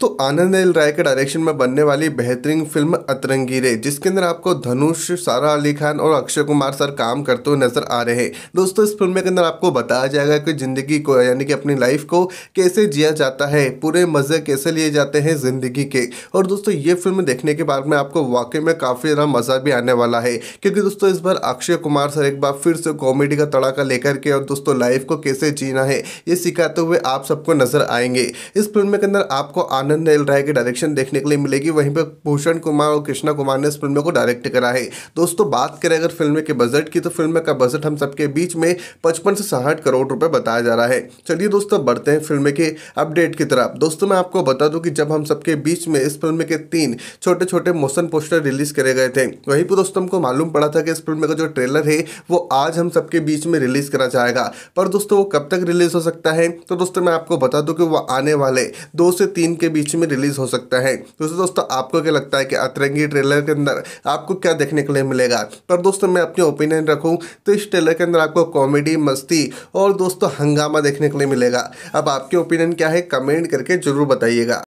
दोस्तों आनंद एल राय के डायरेक्शन में बनने वाली बेहतरीन फिल्म रे जिसके अंदर आपको धनुष सारा अली खान और अक्षय कुमार सर काम करते हुए नजर आ रहे हैं दोस्तों इस फिल्म के अंदर आपको बताया जाएगा कि ज़िंदगी को यानी कि अपनी लाइफ को कैसे जिया जाता है पूरे मज़े कैसे लिए जाते हैं ज़िंदगी के और दोस्तों ये फिल्म देखने के बाद में आपको वाकई में काफ़ी ज़्यादा मज़ा भी आने वाला है क्योंकि दोस्तों इस बार अक्षय कुमार सर एक बार फिर से कॉमेडी का तड़ाका लेकर के और दोस्तों लाइफ को कैसे जीना है ये सिखाते हुए आप सबको नजर आएंगे इस फिल्म के अंदर आपको आनंद एल राय के डायरेक्शन देखने के लिए मिलेगी वहीं पर भूषण कुमार और कृष्णा कुमार ने इस फिल्म को डायरेक्ट करा है दोस्तों बात करें अगर फिल्म के बजट की तो फिल्म का बजट हम सबके बीच में पचपन से साठ करोड़ रुपए बताया जा रहा है चलिए दोस्तों बढ़ते हैं फिल्म के अपडेट की तरफ दोस्तों मैं आपको बता दूं कि जब हम सबके बीच में इस फिल्म के तीन छोटे छोटे मोशन पोस्टर रिलीज करे गए थे वहीं पर दोस्तों हमको मालूम पड़ा था कि इस फिल्म का जो ट्रेलर है वो आज हम सबके बीच में रिलीज करा जाएगा पर दोस्तों वो कब तक रिलीज हो सकता है तो दोस्तों मैं आपको बता दूँ कि वो आने वाले दो से तीन के बीच में रिलीज हो सकता है दोस्तों दोस्तों आपको क्या लगता है कि अतरंगी ट्रेलर के अंदर आपको क्या देखने के लिए मिलेगा पर दोस्तों मैं अपनी ओपिनियन रखूँ तो इस ट्रेलर के अंदर आपको कॉमेडी मस्ती और दोस्तों हंगामा देखने के लिए मिलेगा अब आपके ओपिनियन क्या है कमेंट करके जरूर बताइएगा